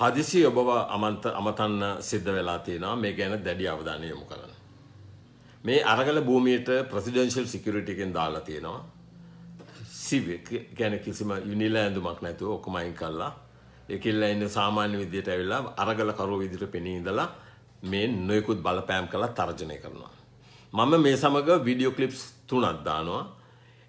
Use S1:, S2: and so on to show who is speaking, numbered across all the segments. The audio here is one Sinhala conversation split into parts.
S1: හදිසි ඔබව අමන්ත අමතන්න සිද්ධ වෙලා තියෙනවා මේ ගැන දැඩි අවධානය යොමු කරන්න. මේ අරගල භූමියට ප්‍රෙසිඩෙන්ෂල් සිකියුරිටි එකෙන් දාලා තියෙනවා. සිවික් ගැන කිසිම යුනිලා ඇඳුමක් නැතුව ඔක්කොම අයින් කළා. ඒකilla ඉන්න සාමාන්‍ය විදියට ඇවිල්ලා අරගල කරුව විදියට පෙනී ඉඳලා මේ නොයෙකුත් බලපෑම් කළා තර්ජනය කරනවා. මම මේ සමග වීඩියෝ ක්ලිප්ස් තුනක් දානවා.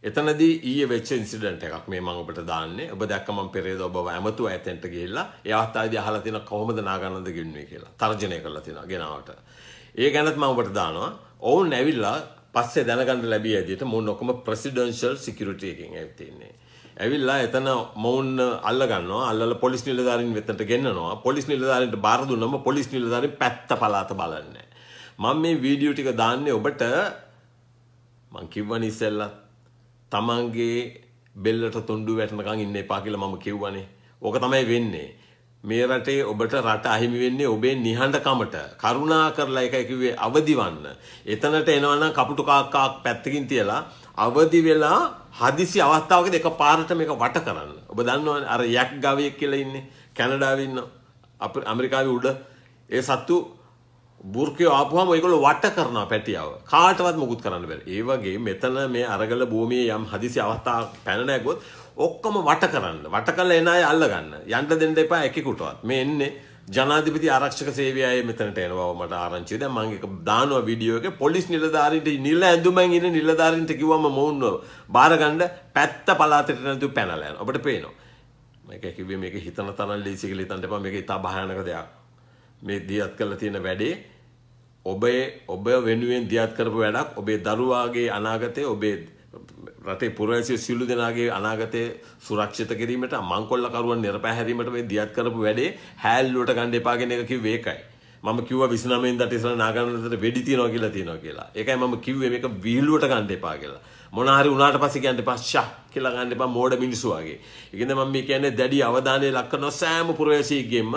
S1: එතනදී ඊයේ වෙච්ච ඉන්සිඩන්ට් එකක් මේ මම ඔබට දාන්නේ. ඔබ දැක්ක මම පෙරේද ඔබව ඇමතුව ඇතෙන්ට ගිහිල්ලා ඒ අවස්ථාවේදී අහලා තියෙන කොහොමද නාගන්නද ගින්නේ කියලා. තර්ජනය කරලා තියෙනවා ගෙනාවට. ඒ ගැනත් මම ඔබට දානවා. ඔවුන් ඇවිල්ලා පස්සේ දැනගන්න ලැබිය ඇදිට මුන් ඔක්කොම ප්‍රෙසිඩෙන්ෂල් සිකියුරිටි එකකින් ඇවිත් ඉන්නේ. ඇවිල්ලා එතන මොවුන් අල්ලගන්නවා අල්ලලා පොලිස් නිලධාරීන් වෙතට ගෙන්නනවා. පොලිස් නිලධාරීන්ට බාර දුන්නම පොලිස් නිලධාරීන් පැත්ත පළාත බලන්නේ. මම මේ වීඩියෝ ටික දාන්නේ ඔබට මං කිව්වනේ ඉස්සෙල්ලා තමන්ගේ බෙල්ලට තුන්ඩු වැටනකං ඉන්න එපා කියලා මම කිව්වනේ. ඕක තමයි වෙන්නේ. මේ රටේ ඔබට රට අහිමි වෙන්නේ ඔබේ නිහඬකමට. කරුණා කරලා එකයි කිව්වේ අවදිවන්න. එතනට එනවනම් කපුටු කාක්කාක් පැත්තකින් තියලා අවදි වෙලා හදිසි අවස්ථාවකදී එක පාරට මේක වට කරන්න. ඔබ දන්නවනේ අර යක් ගවයෙක් කියලා ඉන්නේ කැනඩාවේ ඉන්න අපේ ඇමරිකාවේ උඩ ඒ සත්තු බුර්කය ආපුහම ඔයගොල්ලෝ වට කරනවා පැටියව. කාටවත් මොකුත් කරන්න බැහැ. ඒ වගේ මෙතන මේ අරගල භූමියේ යම් හදිසි අවස්ථා පැන නැගුවොත් ඔක්කොම වට කරන්න. වට කරලා එන අය අල්ල ගන්න. යන්න දෙන්න එපා එකෙකුටවත්. මේ එන්නේ ජනාධිපති ආරක්ෂක සේවයයි මෙතනට එනවා මට ආරංචිය. දැන් මම එක දානවා වීඩියෝ එකේ පොලිස් නිලධාරීන්ට නිල ඇඳුමෙන් ඉන්න නිලධාරීන්ට කිව්වම මොවුන්ව බාර ගන්න පැත්ත පළාතට නැතු පැනලා යනවා. අපිට පේනවා. මේක කිව්වේ මේක හිතන තරම් ලීසි කියලා හිතන්න එපා. මේක ඉතා භයානක දෙයක්. මේ දියත් කරලා තියෙන වැඩේ ඔබේ ඔබ වෙනුවෙන් දියත් කරපු වැඩක් ඔබේ දරුවාගේ අනාගතය ඔබේ රටේ පුරවැසිය සියලු දෙනාගේ අනාගතය සුරක්ෂිත කිරීමට මංකොල්ලකරුවන් නිරපැහැරීමට මේ දියත් කරපු වැඩේ හැල්ලුවට ගන්න එපා කියන එක කිව්වේ ඒකයි. මම කිව්වා 29 ඉඳන් ඉස්සර නාගරනතර වෙඩි තියනවා කියලා තියනවා කියලා. ඒකයි මම කිව්වේ මේක විහිළුවට ගන්න එපා කියලා. මොන හරි උනාට පස්සේ කියන්න එපා ෂා කියලා ගන්න එපා මෝඩ මිනිස්සු වගේ. ඒකෙන්ද මම මේ කියන්නේ දැඩි අවධානය ලක් කරන සෑම පුරවැසියෙක්ගෙම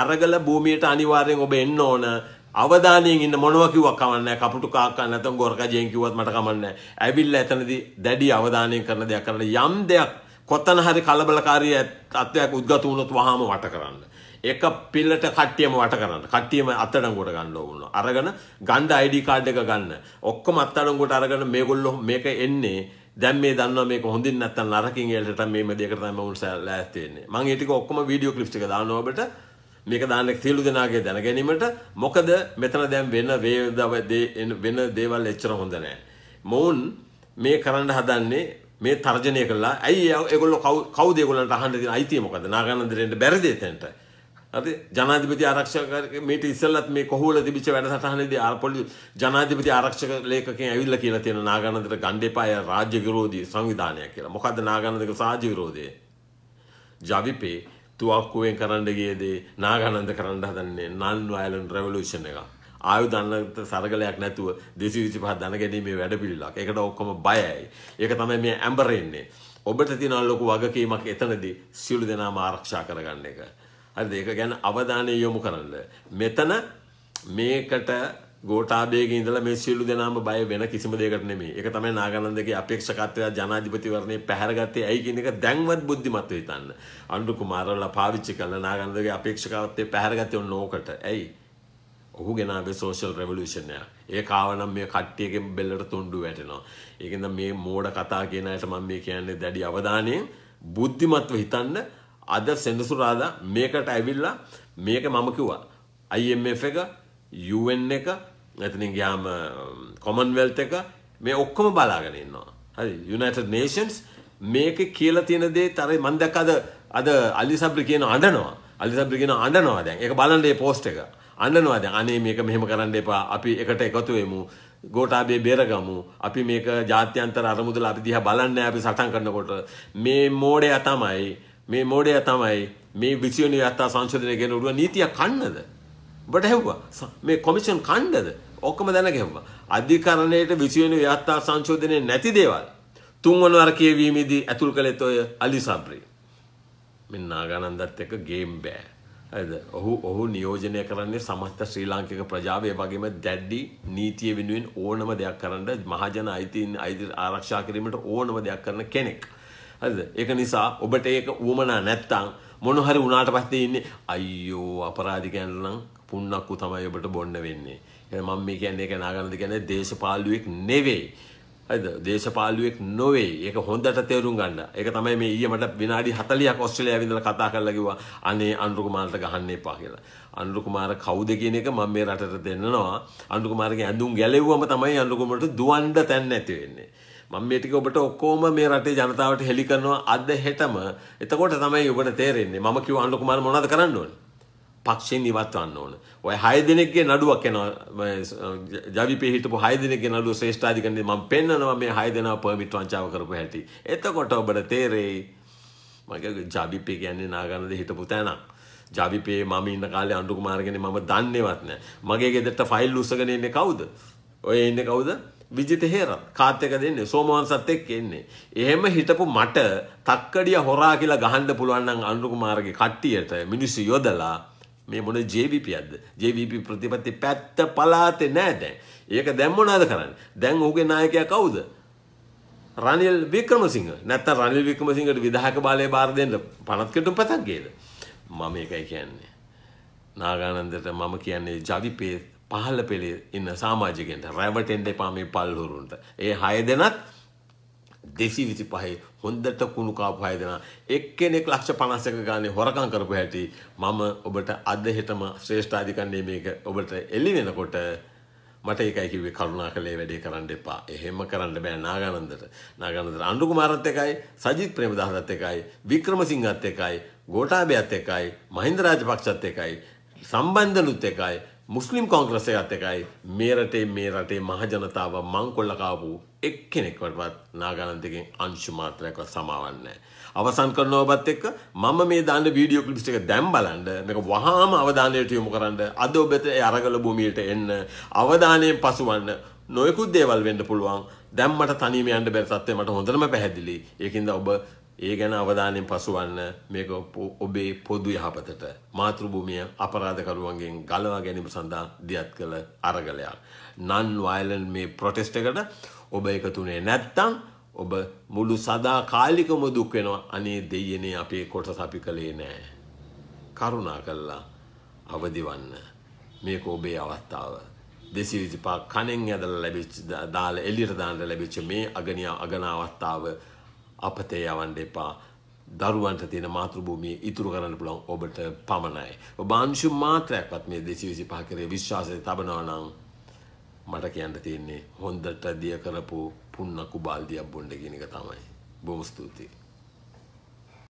S1: අරගල භූමියට අනිවාර්යෙන් ඔබ එන්න ඕන අවධානයෙන් ඉන්න මොනවා කිව්වක් කමන්නේ කපුටු කාක්කා නැත්නම් ගොරකජයෙන් කිව්වත් මට කමන්නේ ඇවිල්ලා එතනදී දැඩි අවධානයෙන් කරන දෙයක් කරන්න යම් දෙයක් කොතන හරි කලබලකාරී තත්වයක් උද්ගත වුණොත් වහාම වට කරන්න එක පිල්ලට කට්ටියම වට කරන්න කට්ටියම අත්අඩංගුවට ගන්න ඕන අරගෙන ගන්න ID කාඩ් එක ගන්න ඔක්කොම අත්අඩංගුවට අරගෙන මේගොල්ලෝ මේක එන්නේ දැන් මේ දන්නවා මේක හොඳින් නැත්තම් නරකින් එලට මේ මේ දෙයකට තමයි මම උන්සලා ලෑස්ති වෙන්නේ මම මේ ටික ඔක්කොම වීඩියෝ ක්ලිප්ස් එක දානවා ඔබට මේක දාන්න සියලු දෙනාගේ දැන ගැනීමට මොකද මෙතන දැන් වෙන වේදව වෙන දේවල් එච්චර හොඳ නෑ. මොවුන් මේ කරන්න හදන්නේ මේ තර්ජනය කළා. ඇයි ඒගොල්ලෝ කවුද ඒගොල්ලන්ට අහන්න තියෙන අයිතිය මොකද? නාගානන්දරෙන්ට බැරිද එතනට? හරි ජනාධිපති ආරක්ෂක මේට ඉස්සෙල්ලත් මේ කොහොල තිබිච්ච වැඩසටහනේදී ආරපොලි ජනාධිපති ආරක්ෂක ලේකකෙන් ඇවිල්ලා කියලා තියෙන නාගානන්දර ගණ්ඩේපාය රාජ්‍ය විරෝධී සංවිධානයක් කියලා. මොකද්ද නාගානන්දගේ රාජ්‍ය විරෝධය? ජවිපේ තුවක්කුවෙන් කරන්න ගියදේ නාගනන්ද කරන්න හදන්නේ නන් වයලන් රැවලූෂණ එක ආයු දන්නත සරගලයක් නැතුව දෙසි විසි පහ දන ගැනීමේ වැඩ පිළිලක් එකට ඔක්කොම බයයි ඒක තමයි මේ ඇම්බරෙන්නේ ඔබට තිනල් ලොකු වගකීමක් එතනදී සියලු දෙනාම ආරක්ෂා කරගන්න එක හරි ඒක ගැන අවධානය යොමු කරන්න මෙතන මේකට ගෝටාබේගේ ඉඳලා මේ සියලු දෙනාම බය වෙන කිසිම දෙයකට නෙමෙයි. ඒක තමයි නාගානන්දගේ අපේක්ෂකත්වය ජනාධිපතිවරණේ පැහැරගත්තේ ඇයි කියන එක දැන්වත් බුද්ධිමත්ව හිතන්න. අනුරු කුමාරවලා පාවිච්චි කළ නාගානන්දගේ අපේක්ෂකත්වය පැහැරගත්තේ ඔන්න ඕකට. ඇයි? ඔහු ගෙනාවේ සෝෂල් රෙවලියුෂන් එක. ඒ කාවනම් මේ කට්ටියගේ බෙල්ලට තුණ්ඩු වැටෙනවා. ඒකෙන්ද මේ මෝඩ කතා කියන අයට මම මේ කියන්නේ දැඩි අවධානයෙන් බුද්ධිමත්ව හිතන්න අද සෙනසුරාදා මේකට ඇවිල්ලා මේක මම කිව්වා. IMF එක UN එක ඇතිනින් ගයාම කොමන්වෙල්ට එක මේ ඔක්කොම බලාගෙනන්නවා. හරි යුනට නේෂන්ස් මේක කියල තියෙන දේ තරයි මන්දකද අද අල්ලිසබ්‍රි කියන අඩනවා අල්ලිසබ්‍රි කියන අඩනවා දැන් එක බලන්ඩේ පෝස්ට් එක අන්නනවාද අනේ මේක මෙහෙම කරන්න එපා අපි එකට එකතුවෙමු ගෝටාබේ බේරගමු අපි මේක ජාත්‍යන්තර අරමුදල අපි දිහා බලන්න අපි සටන් කරනකොට මේ මෝඩය තමයි මේ මෝඩය තමයි මේ විසියනි අත්තා සංශෝධනය ගෙන උඩුව නීතිය කන්නද ඔබට හැව්වා මේ කොමිෂන් කණ්ඩද ඔක්කොම දැන ගැව්වා අධිකරණයට විසිවෙන ව්‍යත්තා සංශෝධනය නැති දේවල් තුන්වන වර කියවීමේදී ඇතුල් කළෙත් ඔය අලි සබ්‍රි මෙන්න නාගානන්දත් එක්ක ගේම් බෑ හරිද ඔහු ඔහු නියෝජනය කරන්නේ සමස්ත ශ්‍රී ලාංකික ප්‍රජාව ඒ වගේම දැඩි නීතිය වෙනුවෙන් ඕනම දෙයක් කරන්න මහජන අයිතීන් අයිති ආරක්ෂා කිරීමට ඕනම දෙයක් කරන කෙනෙක් හරිද ඒක නිසා ඔබට ඒක උවමනා නැත්තම් මොන හරි වුණාට පස්සේ ඉන්නේ අයියෝ අපරාධිකයන් නම් පුන්නක්කු තමයි ඔබට බොන්න වෙන්නේ. මම මේ කියන්නේ ඒක නාගනද කියන්නේ දේශපාලුවෙක් නෙවෙයි. හරිද? දේශපාලුවෙක් නොවේ. ඒක හොඳට තේරුම් ගන්න. ඒක තමයි මේ ඊයේ මට විනාඩි 40ක් ඔස්ට්‍රේලියාවේ ඉඳලා කතා කරලා කිව්වා අනේ අනුරු කුමාරට ගහන්න එපා කියලා. අනුරු කුමාර කවුද කියන එක මම මේ රටට දෙන්නනවා. අනුරු කුමාරගේ ඇඳුම් ගැලෙව්වම තමයි අනුරු කුමාරට දුවන්න තැන් නැති වෙන්නේ. මම මේ ටික ඔබට ඔක්කොම මේ රටේ ජනතාවට හෙලි කරනවා අද හෙටම. එතකොට තමයි ඔබට තේරෙන්නේ. මම කිව්ව අනුරු කුමාර මොනවද කරන්න ඕනේ? පක්ෂෙන් ඉවත්වන්න ඕන. ඔය හය දෙනෙක්ගේ නඩුවක් යනවා ජවිපේ හිටපු හය දෙනෙක්ගේ නඩුව ශ්‍රේෂ්ඨාධිකරණේ මම පෙන්නනවා මේ හය දෙනා පර්මිට් වංචාව කරපු හැටි. එතකොට ඔබට තේරෙයි මගේ ජවිපේ කියන්නේ නාගනද හිටපු තැනක්. ජවිපේ මම ඉන්න කාලේ අනුරු කුමාරගෙන මම දන්නේවත් නැහැ. මගේ ගෙදරට ෆයිල් උස්සගෙන ඉන්නේ කවුද? ඔය ඉන්නේ කවුද? විජිත හේරත් කාත් එක දෙන්නේ සෝමවංශත් එක්ක එන්නේ. එහෙම හිටපු මට තක්කඩිය හොරා කියලා ගහන්න පුළුවන් නම් අනුරු කුමාරගේ කට්ටියට මිනිස්සු යොදලා මේ මොන ජවිපියක්ද ජවිපි ප්‍රතිපත්ති පැත්ත පලාතේ නෑ දැන්. ඒක දැම්මොනාද කරන්න. දැන් ඔහුගේ නායකයා කවුද? රනිල් වික්‍රමසිංහ. නැත්තම් රනිල් වික්‍රමසිංහට විධායක බාලය බාර දෙන්න පනත් කෙටුම් පතක් ගේද? මම ඒකයි කියන්නේ. නාගානන්දට මම කියන්නේ ජවිපේ පහළ පෙළේ ඉන්න සමාජිකයන්ට රැවටෙන්න එපා මේ පල්හුරුන්ට. ඒ හය දෙනත් දෙසි විසි පහේ හොන්දට කුණුකාපු හයදෙන එක්කෙනෙක් ලක්ෂ පනස්සක ගානේ හොරකං කරපු හැටි මම ඔබට අද හෙටම ශ්‍රේෂ්ඨාධිකන්නේ මේක ඔබට එල්ලි වෙනකොට මට ඒකයි කිව්වේ කරුණා කළේ වැඩේ කරන්න එපා. එහෙම කරන්න බෑ නාගානන්දට. නාගානන්දට අනුරු කුමාරත් එකයි, සජිත් ප්‍රේමදාසත් එකයි, වික්‍රමසිංහත් එකයි, ගෝඨාභයත් එකයි, මහින්ද රාජපක්ෂත් එකයි, සම්බන්ධනුත් එකයි මුස්ලිම් කොංග්‍රසයත් එකයි මේරටේ මේ රටේ මහජනතාව මංකොල්ලකාපු එක් කෙනෙක්වටවත් නාගනන්තකින් අංශුමාත්‍රයක්ව සමාවන්න. අවසන් කරන ඔබත් එක්ක මම මේ දාන්න වීඩියෝ කලිප්ස් එක දැම් බලන්න මේක වහාම අවධානයට යොමු කරන්න අද ඔබට ඒ අරගල භූමියට එන්න අවධානයෙන් පසුවන්න නොයෙකුත් දේවල් වෙන්න පුළුවන් දැම්මට තනීම යන්න බැරි තත්ත්වය මට හොඳටම පැහැදිලි. ඒකින්ද ඔබ ඒ ගැන අවධානයෙන් පසුවන්න මේක ඔබේ පොදු යහපතට මාතෘභූමිය අපරාධකරුවන්ගෙන් ගලවා ගැනීම සඳහා දියත් කළ අරගලයක්. නන් වයිලන් මේ ප්‍රොටෙස්ටකට ඔබ එකතුනේ නැත්තම් ඔබ මුළු සදා කාලිකම දුක් වෙනවා අනේ දෙයනේ අපේ කොට සපි කළේ නෑ. කරුණා කල්ලා අවදිවන්න මේක ඔබේ අවස්ථාව. දෙසිවිසිපා කණෙන් ඇදල ලැබිච් දාල එලිරදාන්ට ලැබිච්ච මේ අගනියා අගනාවස්ථාව අපතේ යවන්න එපා දරුවන්ට තියෙන මාතෘභූමිය ඉතුරු කරන්න පුළුවන් ඔබට පමණයි. ඔබ අංශු මාත්‍රයක්වත් මේ 225 කරේ විශ්වාසය තබනවා නම් මට කියන්න තියෙන්නේ හොඳට දිය කරපු පුන්න කුබාල්දියක් බොන්න කියන එක තමයි. බොහොම ස්තුතියි.